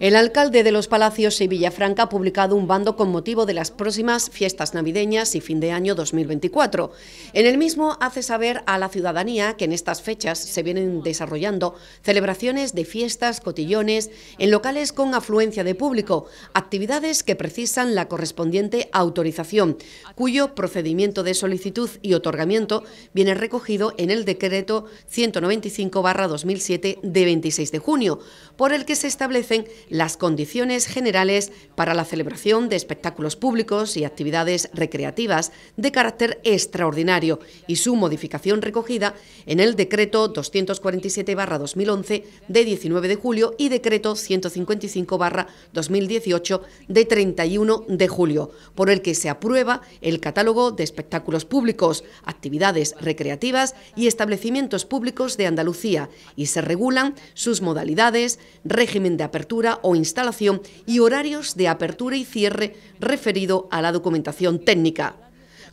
El alcalde de Los Palacios y Villafranca ha publicado un bando con motivo de las próximas fiestas navideñas y fin de año 2024. En el mismo hace saber a la ciudadanía que en estas fechas se vienen desarrollando celebraciones de fiestas, cotillones, en locales con afluencia de público, actividades que precisan la correspondiente autorización, cuyo procedimiento de solicitud y otorgamiento viene recogido en el decreto 195-2007 de 26 de junio, por el que se establecen las condiciones generales para la celebración de espectáculos públicos y actividades recreativas de carácter extraordinario y su modificación recogida en el Decreto 247-2011 de 19 de julio y Decreto 155-2018 de 31 de julio, por el que se aprueba el catálogo de espectáculos públicos, actividades recreativas y establecimientos públicos de Andalucía y se regulan sus modalidades, régimen de apertura, o instalación y horarios de apertura y cierre referido a la documentación técnica.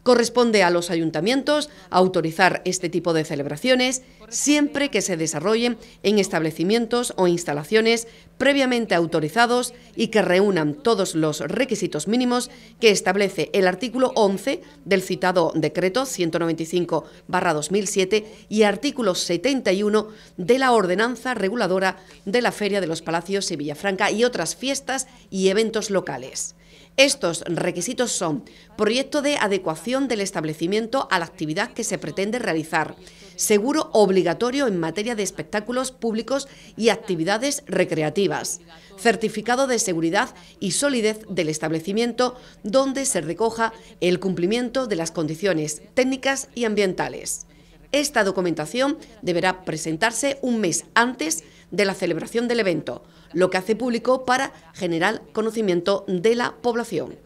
Corresponde a los ayuntamientos autorizar este tipo de celebraciones siempre que se desarrollen en establecimientos o instalaciones previamente autorizados y que reúnan todos los requisitos mínimos que establece el artículo 11 del citado decreto 195-2007 y artículo 71 de la ordenanza reguladora de la Feria de los Palacios y Villafranca y otras fiestas y eventos locales. Estos requisitos son proyecto de adecuación del establecimiento a la actividad que se pretende realizar, seguro obligatorio en materia de espectáculos públicos y actividades recreativas, certificado de seguridad y solidez del establecimiento donde se recoja el cumplimiento de las condiciones técnicas y ambientales. Esta documentación deberá presentarse un mes antes de la celebración del evento, lo que hace público para general conocimiento de la población.